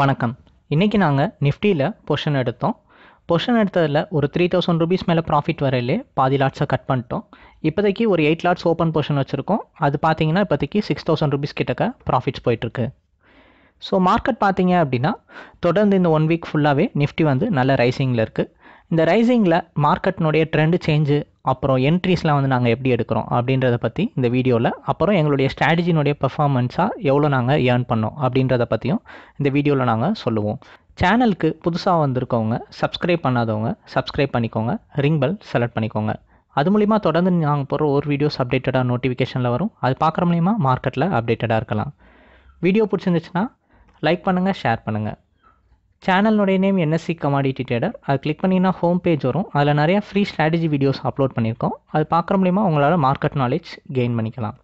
வணக்கம் இன்றைக்கி நாங்கள் நிஃப்டியில் பொஷன் எடுத்தோம் பொஷன் எடுத்ததில் ஒரு த்ரீ தௌசண்ட் ருபீஸ் மேலே ப்ராஃபிட் வரையிலே பாதி லாட்ஸை கட் பண்ணிட்டோம் இப்போதைக்கு ஒரு எயிட் லாட்ஸ் ஓப்பன் பொஷன் வச்சுருக்கோம் அது பார்த்தீங்கன்னா இப்போதைக்கு சிக்ஸ் தௌசண்ட் ருபீஸ் கிட்டக்க ப்ராஃபிட்ஸ் போயிட்டுருக்கு ஸோ மார்க்கெட் பார்த்தீங்க அப்படின்னா தொடர்ந்து இந்த ஒன் வீக் ஃபுல்லாகவே நிஃப்டி வந்து நல்ல ரைசிங்கில் இருக்குது இந்த ரைசிங்கில் மார்க்கெட்னுடைய ட்ரெண்டு சேஞ்சு அப்புறம் என்ட்ரிஸ்லாம் வந்து நாங்கள் எப்படி எடுக்கிறோம் அப்படின்றத பற்றி இந்த வீடியோவில் அப்புறம் எங்களுடைய ஸ்ட்ராட்டஜினுடைய பெர்ஃபார்மன்ஸாக எவ்வளோ நாங்கள் ஏர்ன் பண்ணோம் அப்படின்றத பற்றியும் இந்த வீடியோவில் நாங்கள் சொல்லுவோம் சேனலுக்கு புதுசாக வந்திருக்கவங்க சப்ஸ்கிரைப் பண்ணாதவங்க சப்ஸ்கிரைப் பண்ணிக்கோங்க ரிங் பெல் செலக்ட் பண்ணிக்கோங்க அது மூலிமா தொடர்ந்து நாங்கள் போகிற ஒரு வீடியோஸ் அப்டேட்டடாக நோட்டிஃபிகேஷனில் வரும் அது பார்க்குற மூலிமா மார்க்கெட்டில் அப்டேட்டடாக இருக்கலாம் வீடியோ பிடிச்சிருந்துச்சுன்னா லைக் பண்ணுங்கள் ஷேர் பண்ணுங்கள் சேனலுடைய நேம் என்எஸ்சி கமாடிட்டி ட்ரேடர் அது கிளிக் பண்ணிங்கன்னா ஹோம் பேஜ் வரும் அதில் நிறையா ஃப்ரீ ஸ்ட்ராட்டஜி வீடியோஸ் அப்லோட் பண்ணியிருக்கோம் அது பார்க்குற மூலிமா உங்களால் மார்க்கெட் நாலேஜ் கெயின் பண்ணிக்கலாம்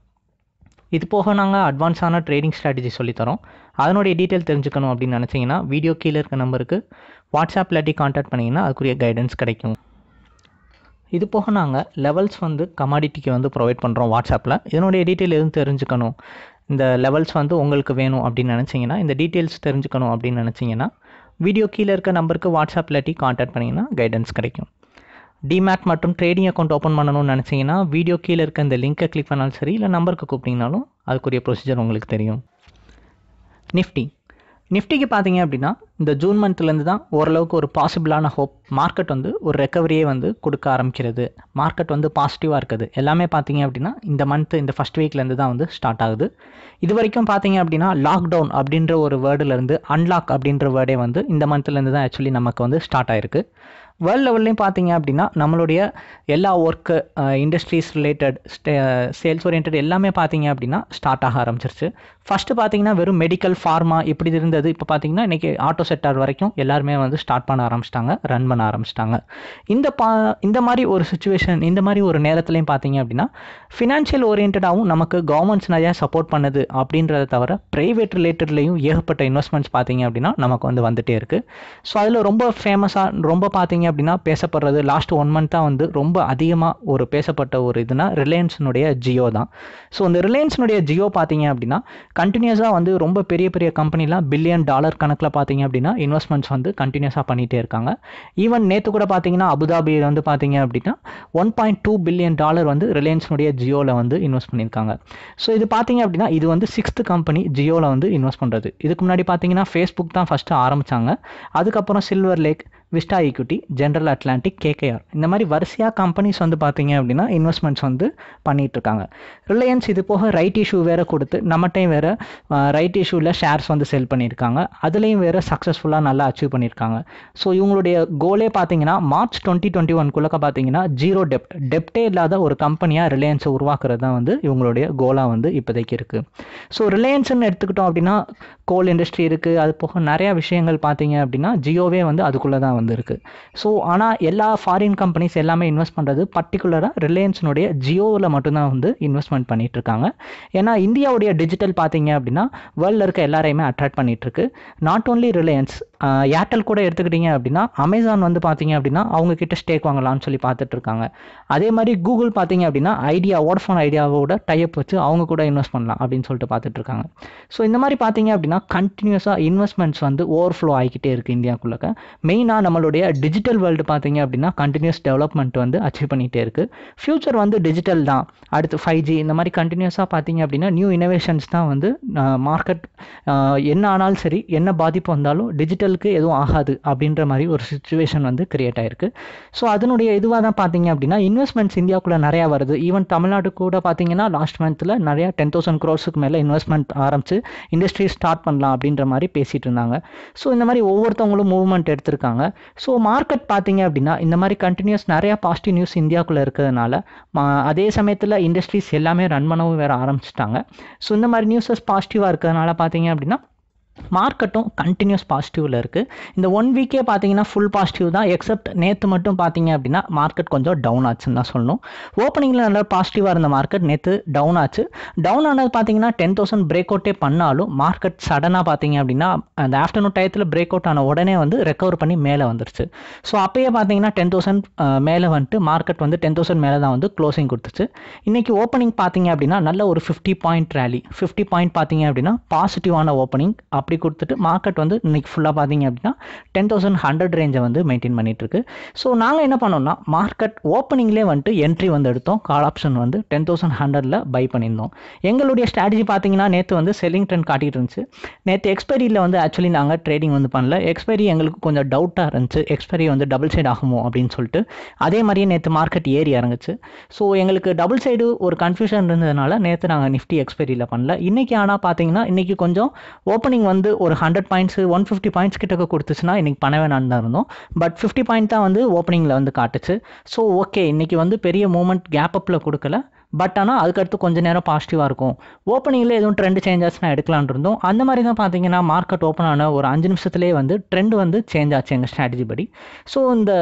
இது போக நாங்கள் அட்வான்ஸான ட்ரேடிங் ஸ்ட்ராட்டஜி சொல்லித்தரோம் அதனுடைய டீட்டெயில் தெரிஞ்சுக்கணும் அப்படின்னு நினச்சிங்கன்னா வீடியோ கீழே இருக்க நம்பருக்கு வாட்ஸ்அப்பில் இல்லாட்டி காண்டாக்ட் பண்ணிங்கன்னா அதுக்குரிய கைடன்ஸ் கிடைக்கும் இது போக நாங்கள் லெவல்ஸ் வந்து கமாடிட்டிக்கு வந்து ப்ரொவைட் பண்ணுறோம் வாட்ஸ்அப்பில் இதனுடைய டீட்டெயில் எதுவும் தெரிஞ்சுக்கணும் இந்த லெவல்ஸ் வந்து உங்களுக்கு வேணும் அப்படின்னு நினச்சிங்கன்னா இந்த டீட்டெயில்ஸ் தெரிஞ்சுக்கணும் அப்படின்னு நினச்சிங்கன்னா வீடியோ கீழே இருக்க நம்பருக்கு வாட்ஸ்அப் இல்லாட்டி காண்டாக்ட் பண்ணிங்கன்னா கைடன்ஸ் கிடைக்கும் டிமேட் மற்றும் ட்ரேடிங் அக்கௌண்ட் ஓப்பன் பண்ணணும்னு நினச்சிங்கன்னா வீடியோ கீழே இருக்க இந்த லிங்க்கை கிளிக் பண்ணாலும் சரி இல்லை நம்பருக்கு கூப்பிட்டிங்கனாலும் அதுக்குரிய ப்ரொசீஜர் உங்களுக்கு தெரியும் நிஃப்டி நிஃப்டிக்கு பார்த்தீங்க அப்படின்னா இந்த ஜூன் மந்த்லேருந்து தான் ஓரளவுக்கு ஒரு பாசிபிளான ஹோப் மார்க்கெட் வந்து ஒரு ரெக்கவரியே வந்து கொடுக்க ஆரம்பிக்கிறது மார்க்கெட் வந்து பாசிட்டிவாக இருக்குது எல்லாமே பார்த்தீங்க அப்படின்னா இந்த மந்த்து இந்த ஃபஸ்ட் வீக்லேருந்து தான் வந்து ஸ்டார்ட் ஆகுது இது வரைக்கும் பார்த்தீங்க அப்படின்னா லாக்டவுன் அப்படின்ற ஒரு வேர்டுலேருந்து அன்லாக் அப்படின்ற வேர்டே வந்து இந்த மந்த்லேருந்து தான் ஆக்சுவலி நமக்கு வந்து ஸ்டார்ட் ஆகிருக்கு வேர்ல்ட் லெவல்லையும் பார்த்தீங்க அப்படின்னா நம்மளுடைய எல்லா work industries related sales orient எல்லாமே பார்த்தீங்க அப்படின்னா ஸ்டார்ட் ஆக ஆரம்பிச்சிருச்சு ஃபஸ்ட்டு பார்த்தீங்கன்னா வெறும் மெடிக்கல் ஃபார்மா இப்படி இருந்தது இப்போ பார்த்தீங்கன்னா இன்றைக்கி ஆட்டோ செட்டார் வரைக்கும் எல்லாருமே வந்து ஸ்டார்ட் பண்ண ஆரம்பிச்சிட்டாங்க ரன் பண்ண ஆரம்பிச்சிட்டாங்க இந்த பா இந்த மாதிரி ஒரு சுச்சுவேஷன் இந்த மாதிரி ஒரு நேரத்துலையும் பார்த்தீங்க அப்படின்னா ஃபினான்ஷியல் ஓரியன்டாகவும் நமக்கு கவர்மெண்ட்ஸ் நிறையா சப்போர்ட் பண்ணுது அப்படின்றத தவிர ப்ரைவேட் ரிலேட்டட்லேயும் ஏகப்பட்ட இன்வெஸ்ட்மெண்ட்ஸ் பார்த்தீங்க அப்படின்னா நமக்கு வந்து வந்துகிட்டே இருக்குது ஸோ அதில் ரொம்ப ஃபேமஸாக ரொம்ப பார்த்தீங்க அப்படின்னா பேசப்படுறது லாஸ்ட் ஒன் மந்த்தாக வந்து ரொம்ப அதிகமாக ஒரு பேசப்பட்ட ஒரு இதுனா ரிலையன்ஸினுடைய ஜியோ தான் ஸோ அந்த ரிலையன்ஸினுடைய ஜியோ பார்த்தீங்க அப்படின்னா கண்டினியூஸாக வந்து ரொம்ப பெரிய பெரிய கம்பெனிலாம் பில்லியன் டாலர் கணக்கில் பார்த்தீங்க அப்படின்னா அப்படின்னா இன்வெஸ்ட்மெண்ட்ஸ் வந்து கண்டினியூஸாக பண்ணிகிட்டே இருக்காங்க ஈவன் நேற்று கூட பார்த்தீங்கன்னா அபுதாபியில் வந்து பார்த்தீங்க அப்படின்னா one point two billion dollar வந்து ரிலையன்ஸ்னுடைய ஜியோவில் வந்து இன்வெஸ்ட் பண்ணியிருக்காங்க ஸோ இது பார்த்தீங்க அப்படின்னா இது வந்து சிக்ஸ்த்து கம்பெனி ஜியோவில் வந்து இன்வெஸ்ட் பண்ணுறது இதுக்கு முன்னாடி பார்த்தீங்கன்னா ஃபேஸ்புக் தான் ஃபஸ்ட்டு ஆரம்பித்தாங்க அதுக்கப்புறம் Silver Lake Vista Equity General Atlantic KKR இந்த மாதிரி வரிசையாக கம்பெனிஸ் வந்து பார்த்தீங்க அப்படின்னா இன்வெஸ்ட்மெண்ட்ஸ் வந்து பண்ணிகிட்ருக்காங்க ரிலையன்ஸ் இது போக ரைட் இஷ்யூ வேறு கொடுத்து நம்மகிட்டையும் வேறு ரைட் இஷ்யூவில் ஷேர்ஸ் வந்து செல் பண்ணியிருக்காங்க அதுலேயும் வேறு சக்ஸஸ்ஃபுல்லாக நல்லா அச்சீவ் பண்ணியிருக்காங்க ஸோ இவங்களுடைய கோலே பார்த்தீங்கன்னா மார்ச் டுவெண்ட்டி டுவெண்ட்டி ஒன்குள்ளக்க பார்த்தீங்கன்னா ஜீரோ டெப்ட் டெப்டே இல்லாத ஒரு கம்பெனியாக ரிலையன்ஸை உருவாக்குறது தான் வந்து இவங்களுடைய கோலாக வந்து இப்போதைக்கு இருக்குது ஸோ ரிலையன்ஸ்னு எடுத்துக்கிட்டோம் அப்படின்னா கோல் இண்டஸ்ட்ரி இருக்குது அது போக நிறையா விஷயங்கள் பார்த்தீங்க அப்படின்னா ஜியோவே வந்து அதுக்குள்ளே தான் வந்திருக்கு ஸோ ஆனால் எல்லா ஃபாரின் கம்பெனிஸ் எல்லாமே இன்வெஸ்ட் பண்ணுறது பர்டிகுலராக ரிலையன்ஸினுடைய ஜியோவில் மட்டும்தான் வந்து இன்வெஸ்ட்மெண்ட் பண்ணிட்டு இருக்காங்க ஏன்னா இந்தியாவுடைய டிஜிட்டல் பார்த்தீங்க அப்படின்னா வேர்ல்டில் இருக்க எல்லாரையுமே அட்ராக்ட் பண்ணிட்டு இருக்கு நாட் ஓன்லி ரிலையன்ஸ் ஏர்டெல் கூட எடுத்துக்கிட்டீங்க அப்படின்னா அமேசான் வந்து பார்த்தீங்க அப்படின்னா அவங்க கிட்ட ஸ்டேக் வாங்கலாம்னு சொல்லி பார்த்துட்டு இருக்காங்க அதே மாதிரி கூகுள் பார்த்தீங்க அப்படின்னா ஐடியா ஓடஃபோன் ஐடியாவோட டைப் வச்சு அவங்க கூட இன்வெஸ்ட் பண்ணலாம் அப்படின்னு சொல்லிட்டு பார்த்துட்டு இருக்காங்க ஸோ இந்த மாதிரி பார்த்தீங்க அப்படின்னா கண்டினியூஸாக இன்வெஸ்ட்மெண்ட்ஸ் வந்து ஓவர் ஃப்ளோ ஆகிக்கிட்டே இருக்குது இந்தியாக்குள்ளக்க மெயினாக நம்மளுடைய டிஜிட்டல் வேர்ல்டு பார்த்தீங்க அப்படின்னா கண்டினியூஸ் டெவலப்மெண்ட் வந்து அச்சீவ் பண்ணிகிட்டே இருக்குது ஃப்யூச்சர் வந்து டிஜிட்டல் தான் அடுத்து ஃபைவ் ஜி இந்த மாதிரி கண்டினியூஸாக பார்த்தீங்க அப்படின்னா நியூ இனோவேஷன்ஸ் தான் வந்து மார்க்கெட் என்ன ஆனாலும் சரி என்ன பாதிப்பு வந்தாலும் டிஜிட்டலுக்கு எதுவும் ஆகாது அப்படின்ற மாதிரி ஒரு சுச்சுவேஷன் வந்து கிரியேட் ஆயிருக்கு ஸோ அதனுடைய இதுவாக தான் பார்த்தீங்க அப்படின்னா இன்வெஸ்ட்மெண்ட்ஸ் இந்தியாவுக்குள்ளே நிறையா வருது ஈவன் தமிழ்நாடு கூட பார்த்தீங்கன்னா லாஸ்ட் மந்த்தில் நிறையா டென் தௌசண்ட் க்ரோர்ஸுக்கு மேலே இன்வெஸ்ட்மெண்ட் ஆரம்பித்து இண்டஸ்ட்ரி ஸ்டார்ட் பண்ணலாம் அப்படின்ற மாதிரி பேசிகிட்டு இருந்தாங்க ஸோ இந்த மாதிரி ஒவ்வொருத்தவங்களும் மூவ்மெண்ட் எடுத்திருக்காங்க ஸோ மார்க்கெட் பார்த்தீங்க அப்படின்னா இந்த மாதிரி கண்டினியூஸ் நிறையா பாசிட்டிவ் நியூஸ் இந்தியாவுக்குள்ளே இருக்கிறதுனால அதே சமயத்தில் இண்டஸ்ட்ரீஸ் எல்லாமே ரன் பண்ணவும் வேறு ஆரம்பிச்சிட்டாங்க ஸோ இந்த மாதிரி நியூஸஸ் பாசிட்டிவாக இருக்கிறதுனால பார்த்தீங்க அப்படின்னா மார்க்கெட்டும் கண்டினியூஸ் பாசிட்டிவில் இருக்குது இந்த ஒன் வீக்கே பார்த்தீங்கன்னா ஃபுல் பாசிட்டிவ் தான் எக்ஸப்ட் நேற்று மட்டும் பார்த்தீங்க அப்படின்னா மார்க்கெட் கொஞ்சம் டவுன் ஆச்சுன்னு தான் சொல்லணும் ஓப்பனிங்கில் நல்லா பாசிட்டிவாக இருந்த மார்க்கெட் நேற்று டவுன் ஆச்சு டவுன் ஆனது பார்த்தீங்கன்னா டென் தௌசண்ட் பிரேக் அவுட்டே பண்ணாலும் மார்க்கெட் சடனாக பார்த்தீங்க அப்படின்னா அந்த ஆஃப்டர்நூன் டயத்தில் பிரேக் அவுட் ஆன உடனே வந்து ரெக்கவர் பண்ணி மேலே வந்துருச்சு ஸோ அப்போயே பார்த்தீங்கன்னா டென் தௌசண்ட் மேலே வந்துட்டு மார்க்கெட் வந்து டென் தௌசண்ட் மேலே தான் வந்து க்ளோசிங் கொடுத்துச்சு இன்றைக்கி ஓப்பனிங் பார்த்தீங்க அப்படின்னா நல்ல ஒரு fifty point rally fifty point பார்த்தீங்க அப்படின்னா பாசிட்டிவான ஓப்பனிங் அப் அப்படி கொடுத்துட்டு மார்க்கெட் வந்து இன்னைக்கு ஃபுல்லாக பார்த்தீங்க அப்படின்னா டென் தௌசண்ட் ஹண்ட்ரட் ரேஞ்சை வந்து மெயின்டைன் பண்ணிட்டுருக்கு ஸோ நாங்கள் என்ன பண்ணோம்னா மார்க்கெட் ஓப்பனிங்லேயே வந்துட்டு என்ட்ரி வந்து எடுத்தோம் கால் ஆப்ஷன் வந்து டென் தௌசண்ட் ஹண்ட்ரடில் பை பண்ணியிருந்தோம் எங்களுடைய ஸ்ட்ராட்டஜி பார்த்தீங்கன்னா நேற்று வந்து செல்லிங் ட்ரெண்ட் காட்டிட்டு இருந்துச்சு நேற்று எக்ஸ்பைரியில் வந்து ஆக்சுவலி நாங்கள் ட்ரேடிங் வந்து பண்ணல எக்ஸ்பைரி எங்களுக்கு கொஞ்சம் டவுட்டாக இருந்துச்சு எக்ஸ்பைரி வந்து டபுள் சைடு ஆகுமோ அப்படின்னு சொல்லிட்டு அதே மாதிரியே நேற்று மார்க்கெட் ஏறி இறங்குச்சு ஸோ எங்களுக்கு டபுள் சைடு ஒரு கன்ஃபியூஷன் இருந்ததுனால நேற்று நாங்கள் நிஃப்டி எக்ஸ்பைரியில் பண்ணல இன்றைக்கி ஆனால் பார்த்தீங்கன்னா இன்றைக்கி கொஞ்சம் ஓப்பனிங் வந்து வந்து ஒரு hundred points one fifty points கிட்டக்க கொடுத்துச்சுன்னா இன்றைக்கி பண்ண வேணான்னு தான் இருந்தோம் பட் ஃபிஃப்டி பாயிண்ட் தான் வந்து ஓப்பனிங்கில் வந்து காட்டுச்சு ஸோ ஓகே இன்றைக்கி வந்து பெரிய மூமெண்ட் கேப் அப்பில் கொடுக்கல பட் ஆனால் அதுக்கடுத்து கொஞ்சம் நேரம் பாசிட்டிவாக இருக்கும் ஓப்பனிங்கில் எதுவும் ட்ரெண்டு சேஞ்சஸ் நான் எடுக்கலான் இருந்தோம் அந்த மாதிரி தான் பார்த்தீங்கன்னா மார்க்கெட் ஓப்பன் ஆன ஒரு அஞ்சு நிமிஷத்துலேயே வந்து ட்ரெண்ட் வந்து சேஞ்ச் ஆச்சு எங்கள் ஸ்ட்ராட்டஜி படி ஸோ இந்த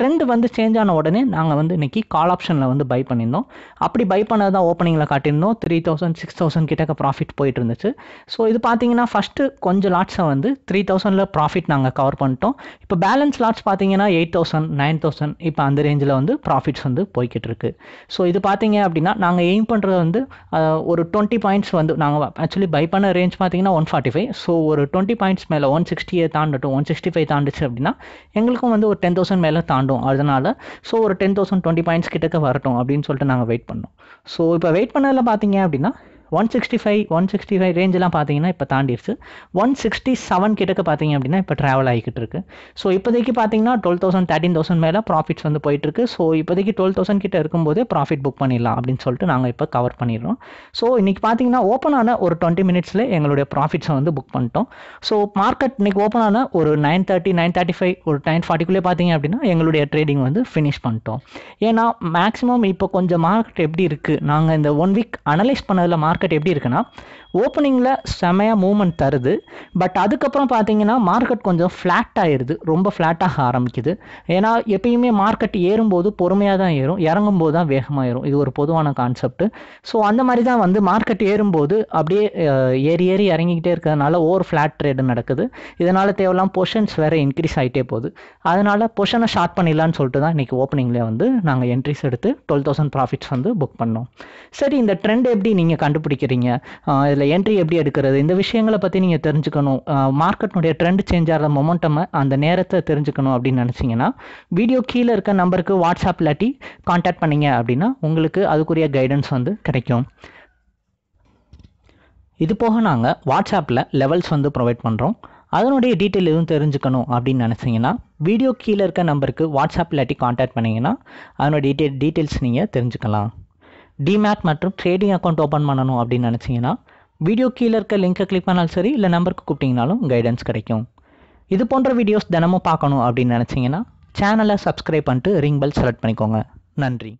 ட்ரெண்ட் வந்து சேஞ்ச் ஆன உடனே நாங்கள் வந்து இன்றைக்கி கால் ஆப்ஷனில் வந்து பை பண்ணியிருந்தோம் அப்படி பை பண்ணது தான் ஓப்பனிங்கில் காட்டியிருந்தோம் த்ரீ தௌசண்ட் சிக்ஸ் தௌசண்ட் கிட்டக்க ப்ராஃபிட் போயிட்டு இருந்துச்சு ஸோ இது பார்த்தீங்கன்னா ஃபஸ்ட்டு கொஞ்சம் லாட்ஸை வந்து த்ரீ தௌசண்டில் ப்ராஃபிட் நாங்கள் கவர் பண்ணிட்டோம் இப்போ பேலன்ஸ் லாட்ஸ் பார்த்தீங்கன்னா எயிட் தௌசண்ட் நைன் தௌசண்ட் இப்போ அந்த ரேஞ்சில் வந்து ப்ராஃபிட்ஸ் வந்து போய்கிட்டு இருக்கு ஸோ இது பார்த்தீங்க அப்படின்னா நாங்கள் எய்ம் பண்ணுறது வந்து ஒரு டுவெண்ட்டி பாயிண்ட்ஸ் வந்து நாங்கள் ஆக்சுவலி பை பண்ண ரேஞ்ச் பார்த்தீங்கன்னா ஒன் ஃபார்ட்டி ஃபைவ் ஸோ ஒரு டுவெண்ட்டி பாயிண்ட்ஸ் மேலே ஒன் சிக்ஸ்டியை தாண்டட்டும் ஒன் சிக்ஸ்டி ஃபைவ் தாண்டுச்சு அப்படின்னா எங்களுக்கும் வந்து ஒரு டென் தௌசண்ட் மேலே தாண்டும் தாண்டும் அதனால் ஸோ ஒரு டென் தௌசண்ட் டுவெண்ட்டி பாயிண்ட்ஸ் கிட்டக்க வரட்டும் அப்படின்னு சொல்லிட்டு நாங்கள் வெயிட் பண்ணோம் ஸோ இப்போ வெயிட் பண்ணதில் பார்த்தீங்க அப்படின்னா one sixty five one sixty five ரேஞ்செலாம் பார்த்தீங்கன்னா இப்போ தாண்டிடுச்சு ஒன் சிக்ஸ்டி செவன் கிட்டக்க பார்த்தீங்க அப்படின்னா இப்போ ட்ராவல் ஆகிக்கிட்டு இருக்கு ஸோ இப்போதைக்கு பார்த்தீங்கன்னா டுவெல் தௌசண்ட் தேர்ட்டின் தௌசண்ட் மேலே ப்ராஃபிட்ஸ் வந்து போயிட்டு இருக்கு ஸோ இப்போதைக்கு டுவெல் தௌசண்ட் கிட்ட இருக்கும்போதே ப்ராஃபிட் புக் பண்ணிடலாம் அப்படின்னு சொல்லிட்டு நாங்கள் இப்போ கவர் பண்ணிடுறோம் ஸோ இன்றைக்கி பார்த்தீங்கன்னா ஓப்பன் ஆன ஒரு டுவெண்ட்டி மினிட்ஸில் எங்களுடைய ப்ராஃபிட்ஸை வந்து புக் பண்ணிட்டோம் ஸோ மார்க்கெட் இன்றைக்கி ஓப்பன் ஆன ஒரு nine thirty nine thirty five ஒரு நைன் ஃபார்ட்டிக்குள்ளே பார்த்தீங்க அப்படின்னா எங்களுடைய ட்ரேடிங் வந்து ஃபினிஷ் பண்ணிட்டோம் ஏன்னா மேக்ஸிமம் இப்போ கொஞ்சம் மார்க்கெட் எப்படி இருக்குது நாங்கள் இந்த ஒன் வீக் அனலைஸ் பண்ணதில் மார்க் மார்க்கெட் எப்படி இருக்குன்னா ஓப்பனிங்கில் செமையாக மூவ்மெண்ட் தருது பட் அதுக்கப்புறம் பார்த்தீங்கன்னா மார்க்கெட் கொஞ்சம் ஃப்ளாட் ஆயிடுது ரொம்ப ஃப்ளாட்டாக ஆரம்பிக்குது ஏன்னா எப்பயுமே மார்க்கெட் ஏறும்போது பொறுமையாக தான் ஏறும் இறங்கும் போது தான் வேகமாக ஏறும் இது ஒரு பொதுவான கான்செப்ட் ஸோ அந்த மாதிரி தான் வந்து மார்க்கெட் ஏறும்போது அப்படியே ஏறி ஏறி இறங்கிக்கிட்டே இருக்கிறதுனால ஓவர் ஃப்ளாட் ட்ரேடு நடக்குது இதனால் தேவையில்லாம் பொஷன்ஸ் வேறு இன்க்ரீஸ் ஆகிட்டே போகுது அதனால் பொஷனை ஷார்ட் பண்ணிடலான்னு சொல்லிட்டு தான் இன்றைக்கி ஓப்பனிங்கில் வந்து நாங்கள் என்ட்ரிஸ் எடுத்து டுவெல் தௌசண்ட் ப்ராஃபிட்ஸ் வந்து புக் பண்ணோம் சரி இந்த ட்ரெண்ட் எப்படி நீங்கள் கண்டுபிடிச்சி கண்டுபிடிக்கிறீங்க இதில் என்ட்ரி எப்படி எடுக்கிறது இந்த விஷயங்களை பற்றி நீங்கள் தெரிஞ்சுக்கணும் மார்க்கெட்னுடைய ட்ரெண்ட் சேஞ்ச் ஆகிற மொமெண்டம் அந்த நேரத்தை தெரிஞ்சுக்கணும் அப்படின்னு நினச்சிங்கன்னா வீடியோ கீழே இருக்க நம்பருக்கு வாட்ஸ்அப் இல்லாட்டி காண்டாக்ட் பண்ணிங்க அப்படின்னா உங்களுக்கு அதுக்குரிய கைடன்ஸ் வந்து கிடைக்கும் இது போக நாங்கள் வாட்ஸ்அப்பில் லெவல்ஸ் வந்து ப்ரொவைட் பண்ணுறோம் அதனுடைய டீட்டெயில் எதுவும் தெரிஞ்சுக்கணும் அப்படின்னு நினச்சிங்கன்னா வீடியோ கீழே இருக்க நம்பருக்கு வாட்ஸ்அப் இல்லாட்டி காண்டாக்ட் பண்ணிங்கன்னா அதனுடைய டீட்டெயில் டீட்டெயில்ஸ் நீங்கள் தெரிஞ்சுக்கலாம் டிமேட் மற்றும் ட்ரேடிங் அக்கௌண்ட் ஓப்பன் பண்ணணும் அப்படின்னு நினச்சிங்கன்னா வீடியோ கீழே இருக்க லிங்க்கை கிளிக் பண்ணாலும் சரி இல்லை நம்பருக்கு கூப்பிட்டிங்கனாலும் கைடன்ஸ் கிடைக்கும் இது போன்ற வீடியோஸ் தினமும் பார்க்கணும் அப்படின்னு நினச்சிங்கன்னா சேனலை சப்ஸ்கிரைப் பண்ணிட்டு ரிங் பெல் செலக்ட் பண்ணிக்கோங்க நன்றி